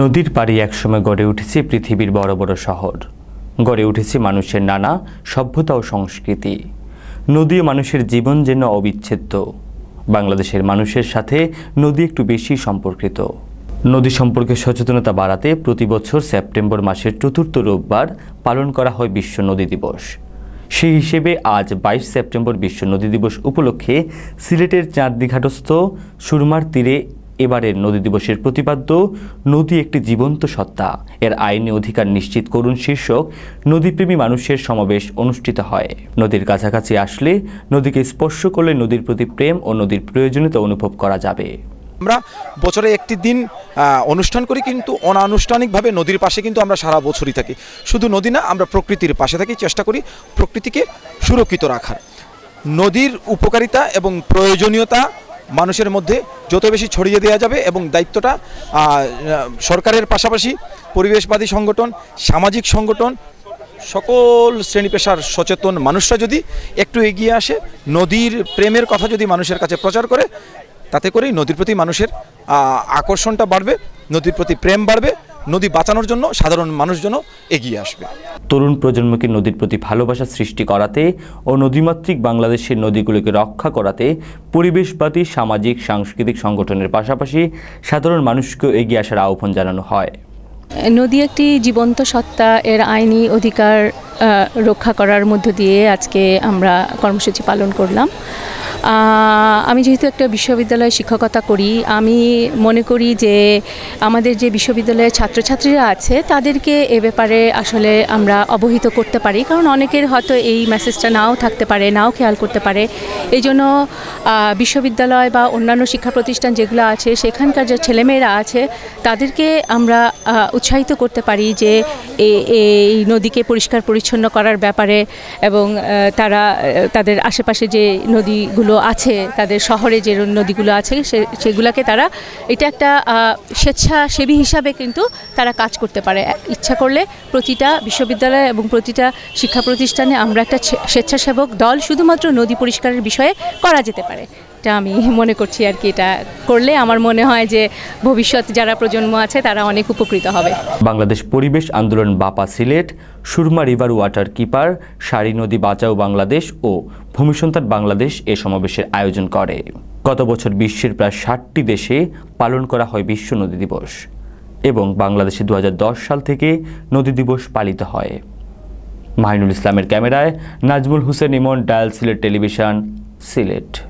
নদীর পাড়ে একসময় গড়ে উঠেছে পৃথিবীর বড় বড় শহর গড়ে উঠেছে মানুষের নানা সভ্যতা ও সংস্কৃতি নদী মানুষের জীবন যেন অবিচ্ছেদ্য বাংলাদেশের মানুষের সাথে নদী একটু বেশি সম্পর্কিত নদী সম্পর্কে সচেতনতা বাড়াতে প্রতি বছর সেপ্টেম্বর মাসের চতুর্থ রোববার পালন করা হয় বিশ্ব নদী দিবস সেই হিসেবে আজ বাইশ সেপ্টেম্বর বিশ্ব নদী দিবস উপলক্ষে সিলেটের চাঁদ দিঘাটস্থ সুরমার তীরে এবারের নদী দিবসের প্রতিপাদ্য নদী একটি জীবন্ত সত্তা এর আইনি অধিকার নিশ্চিত করুন শীর্ষক নদীপ্রেমী মানুষের সমাবেশ অনুষ্ঠিত হয় নদীর কাছাকাছি আসলে নদীকে স্পর্শ করলে নদীর প্রতি প্রেম ও নদীর প্রয়োজনীয়তা অনুভব করা যাবে আমরা বছরে একটি দিন অনুষ্ঠান করি কিন্তু অনানুষ্ঠানিকভাবে নদীর পাশে কিন্তু আমরা সারা বছরই থাকি শুধু নদী না আমরা প্রকৃতির পাশে থাকি চেষ্টা করি প্রকৃতিকে সুরক্ষিত রাখার নদীর উপকারিতা এবং প্রয়োজনীয়তা মানুষের মধ্যে যত বেশি ছড়িয়ে দেওয়া যাবে এবং দায়িত্বটা সরকারের পাশাপাশি পরিবেশবাদী সংগঠন সামাজিক সংগঠন সকল শ্রেণী পেশার সচেতন মানুষরা যদি একটু এগিয়ে আসে নদীর প্রেমের কথা যদি মানুষের কাছে প্রচার করে তাতে করেই নদীর প্রতি মানুষের আকর্ষণটা বাড়বে নদীর প্রতি প্রেম বাড়বে নদী বাঁচানোর জন্য সাধারণ জন্য এগিয়ে আসবে তরুণ প্রজন্মকে নদীর প্রতি ভালোবাসা সৃষ্টি করাতে ও নদীমাতৃক বাংলাদেশের নদীগুলোকে রক্ষা করাতে পরিবেশবাদী সামাজিক সাংস্কৃতিক সংগঠনের পাশাপাশি সাধারণ মানুষকেও এগিয়ে আসার আহ্বান জানানো হয় নদী একটি জীবন্ত সত্তা এর আইনি অধিকার রক্ষা করার মধ্য দিয়ে আজকে আমরা কর্মসূচি পালন করলাম আমি যেহেতু একটা বিশ্ববিদ্যালয়ে শিক্ষকতা করি আমি মনে করি যে আমাদের যে বিশ্ববিদ্যালয়ের ছাত্রছাত্রীরা আছে তাদেরকে এ ব্যাপারে আসলে আমরা অবহিত করতে পারি কারণ অনেকের হয়তো এই মেসেজটা নাও থাকতে পারে নাও খেয়াল করতে পারে এই জন্য বিশ্ববিদ্যালয় বা অন্যান্য শিক্ষা প্রতিষ্ঠান যেগুলো আছে সেখানকার যে ছেলেমেয়েরা আছে তাদেরকে আমরা উৎসাহিত করতে পারি যে এই নদীকে পরিষ্কার পরিচ্ছন্ন করার ব্যাপারে এবং তারা তাদের আশেপাশে যে নদীগুলো নদীগুলো আছে তাদের শহরে যে নদীগুলো আছে সে সেগুলোকে তারা এটা একটা স্বেচ্ছাসেবী হিসাবে কিন্তু তারা কাজ করতে পারে ইচ্ছা করলে প্রতিটা বিশ্ববিদ্যালয় এবং প্রতিটা শিক্ষা প্রতিষ্ঠানে আমরা একটা স্বেচ্ছাসেবক দল শুধুমাত্র নদী পরিষ্কারের বিষয়ে করা যেতে পারে একটা আমি মনে করছি আর কি এটা করলে আমার মনে হয় যে ভবিষ্যৎ যারা প্রজন্ম আছে তারা অনেক উপকৃত হবে বাংলাদেশ পরিবেশ আন্দোলন Bapa Sylhet Surma river water keeper Sari নদী বাঁচাও বাংলাদেশ ও ভূমিসন্তান বাংলাদেশ এ সমাবেশের আয়োজন করে গত বছর বিশ্বের প্রায় ষাটটি দেশে পালন করা হয় বিশ্ব নদী দিবস এবং বাংলাদেশে দু সাল থেকে নদী দিবস পালিত হয় মাহিনুল ইসলামের ক্যামেরায় নাজমুল হুসেন ইমন ডায়াল সিলেট টেলিভিশন সিলেট